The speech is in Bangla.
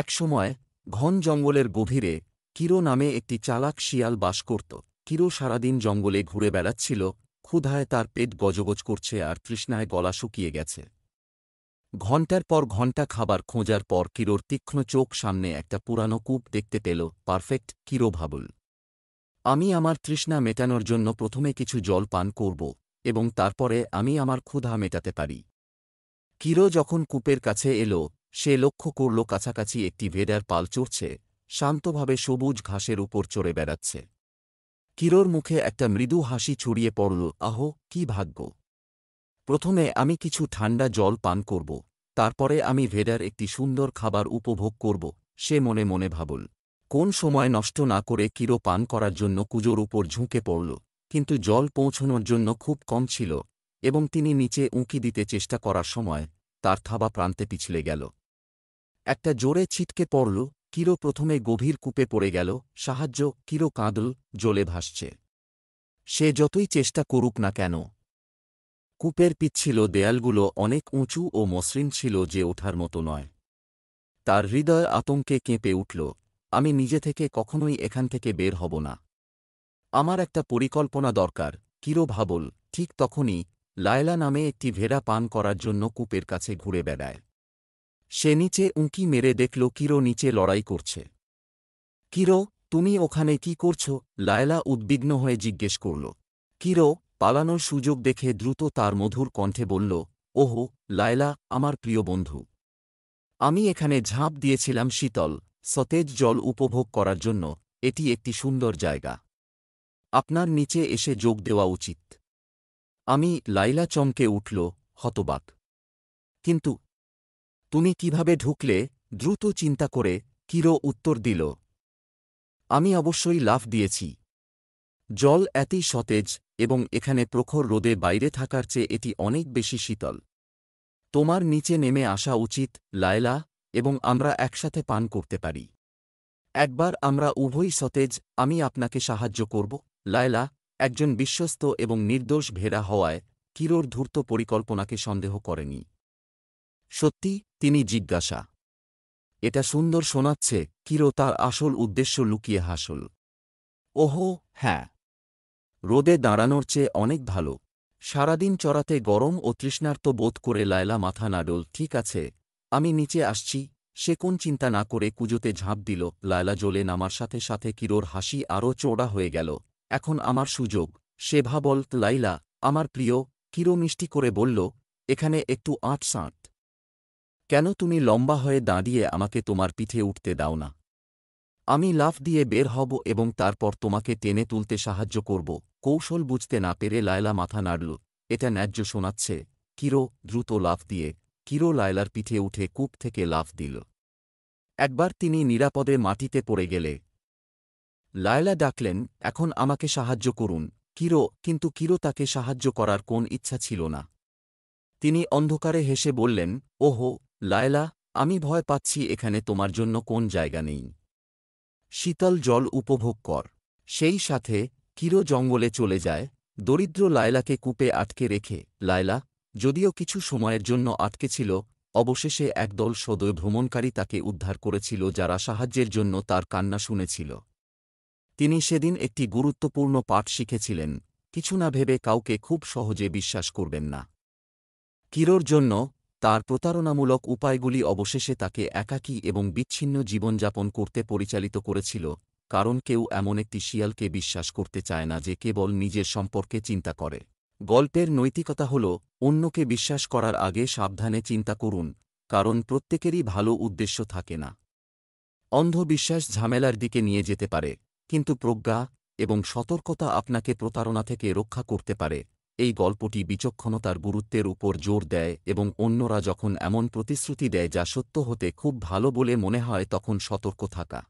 একসময় ঘন জঙ্গলের গভীরে কিরো নামে একটি চালাক শিয়াল বাস করত কিরো সারাদিন জঙ্গলে ঘুরে বেড়াচ্ছিল ক্ষুধায় তার পেট গজগজ করছে আর তৃষ্ণায় গলা শুকিয়ে গেছে ঘণ্টার পর ঘণ্টা খাবার খোঁজার পর কিরোর তীক্ষ্ণ চোখ সামনে একটা পুরানো কূপ দেখতে পেল পারফেক্ট কিরো ভাবুল আমি আমার তৃষ্ণা মেটানোর জন্য প্রথমে কিছু জল পান করব এবং তারপরে আমি আমার ক্ষুধা মেটাতে পারি কিরো যখন কূপের কাছে এলো সে লক্ষ্য করল কাছাকাছি একটি ভেডার পাল চড়ছে শান্তভাবে সবুজ ঘাসের উপর চড়ে বেড়াচ্ছে কিরোর মুখে একটা মৃদু হাসি ছড়িয়ে পড়ল আহ কি ভাগ্য প্রথমে আমি কিছু ঠান্ডা জল পান করব তারপরে আমি ভেডার একটি সুন্দর খাবার উপভোগ করব সে মনে মনে ভাবল কোন সময় নষ্ট না করে কিরো পান করার জন্য কুজোর উপর ঝুঁকে পড়ল কিন্তু জল পৌঁছনোর জন্য খুব কম ছিল এবং তিনি নিচে উঁকি দিতে চেষ্টা করার সময় তার থাবা প্রান্তে পিছলে গেল একটা জোরে ছিটকে পড়ল কিরো প্রথমে গভীর কূপে পড়ে গেল সাহায্য কিরো কাঁদল জলে ভাসছে সে যতই চেষ্টা করুক না কেন কূপের পিচ্ছিল দেয়ালগুলো অনেক উঁচু ও মসৃণ ছিল যে ওঠার মতো নয় তার হৃদয় আতঙ্কে কেঁপে উঠল আমি নিজে থেকে কখনোই এখান থেকে বের হব না আমার একটা পরিকল্পনা দরকার কিরো ভাবল ঠিক তখনই লায়লা নামে একটি ভেড়া পান করার জন্য কূপের কাছে ঘুরে বেড়ায় সে নিচে উঁকি মেরে দেখল কিরো নিচে লড়াই করছে কিরো তুমি ওখানে কি করছ লায়লা উদ্বিগ্ন হয়ে জিজ্ঞেস করল কিরো পালানোর সুযোগ দেখে দ্রুত তার মধুর কণ্ঠে বলল ওহো লায়লা আমার প্রিয় বন্ধু আমি এখানে ঝাঁপ দিয়েছিলাম শীতল সতেজ জল উপভোগ করার জন্য এটি একটি সুন্দর জায়গা আপনার নিচে এসে যোগ দেওয়া উচিত আমি লাইলা চমকে উঠল হতবাক কিন্তু তুমি কিভাবে ঢুকলে দ্রুত চিন্তা করে কিরো উত্তর দিল আমি অবশ্যই লাফ দিয়েছি জল এতই সতেজ এবং এখানে প্রখর রোদে বাইরে থাকার চেয়ে এটি অনেক বেশি শীতল তোমার নিচে নেমে আসা উচিত লায়লা এবং আমরা একসাথে পান করতে পারি একবার আমরা উভয়ই সতেজ আমি আপনাকে সাহায্য করব লায়লা একজন বিশ্বস্ত এবং নির্দোষ ভেড়া হওয়ায় কিরোর ধূর্ত পরিকল্পনাকে সন্দেহ করেনি সত্যি তিনি জিজ্ঞাসা এটা সুন্দর শোনাচ্ছে কিরো তার আসল উদ্দেশ্য লুকিয়ে হাসল ওহো হ্যাঁ রোদে দাঁড়ানোর চেয়ে অনেক ভালো সারাদিন চড়াতে গরম ও তৃষ্ণার্ত বোধ করে লায়লা মাথা নাডল ঠিক আছে আমি নিচে আসছি সে কোন চিন্তা না করে কুজোতে ঝাঁপ দিল লায়লা জ্বলে নামার সাথে সাথে কিরোর হাসি আরও চোড়া হয়ে গেল এখন আমার সুযোগ সে ভাবল লাইলা আমার প্রিয় কিরো মিষ্টি করে বলল এখানে একটু সাঁট কেন তুমি লম্বা হয়ে দাঁড়িয়ে আমাকে তোমার পিঠে উঠতে দাও না আমি লাফ দিয়ে বের হব এবং তারপর তোমাকে টেনে তুলতে সাহায্য করব কৌশল বুঝতে না পেরে লায়লা মাথা নাড়ল এটা ন্যায্য শোনাচ্ছে কিরো দ্রুত লাফ দিয়ে কিরো লায়লার পিঠে উঠে কূপ থেকে লাফ দিল একবার তিনি নিরাপদে মাটিতে পড়ে গেলে লায়লা ডাকলেন এখন আমাকে সাহায্য করুন কিরো কিন্তু কিরো তাকে সাহায্য করার কোন ইচ্ছা ছিল না তিনি অন্ধকারে হেসে বললেন ওহো লায়লা আমি ভয় পাচ্ছি এখানে তোমার জন্য কোন জায়গা নেই শীতল জল উপভোগ কর সেই সাথে কিরো জঙ্গলে চলে যায় দরিদ্র লায়লাকে কূপে আটকে রেখে লায়লা যদিও কিছু সময়ের জন্য আটকে ছিল অবশেষে একদল সদয় ভ্রমণকারী তাকে উদ্ধার করেছিল যারা সাহায্যের জন্য তার কান্না শুনেছিল তিনি সেদিন একটি গুরুত্বপূর্ণ পাঠ শিখেছিলেন কিছু না ভেবে কাউকে খুব সহজে বিশ্বাস করবেন না কিরোর জন্য তার প্রতারণামূলক উপায়গুলি অবশেষে তাকে একাকী এবং বিচ্ছিন্ন জীবনযাপন করতে পরিচালিত করেছিল কারণ কেউ এমন একটি শিয়ালকে বিশ্বাস করতে চায় না যে কেবল নিজের সম্পর্কে চিন্তা করে গল্পের নৈতিকতা হল অন্যকে বিশ্বাস করার আগে সাবধানে চিন্তা করুন কারণ প্রত্যেকেরই ভালো উদ্দেশ্য থাকে না অন্ধবিশ্বাস ঝামেলার দিকে নিয়ে যেতে পারে কিন্তু প্রজ্ঞা এবং সতর্কতা আপনাকে প্রতারণা থেকে রক্ষা করতে পারে এই গল্পটি বিচক্ষণতার গুরুত্বের উপর জোর দেয় এবং অন্যরা যখন এমন প্রতিশ্রুতি দেয় যা সত্য হতে খুব ভালো বলে মনে হয় তখন সতর্ক থাকা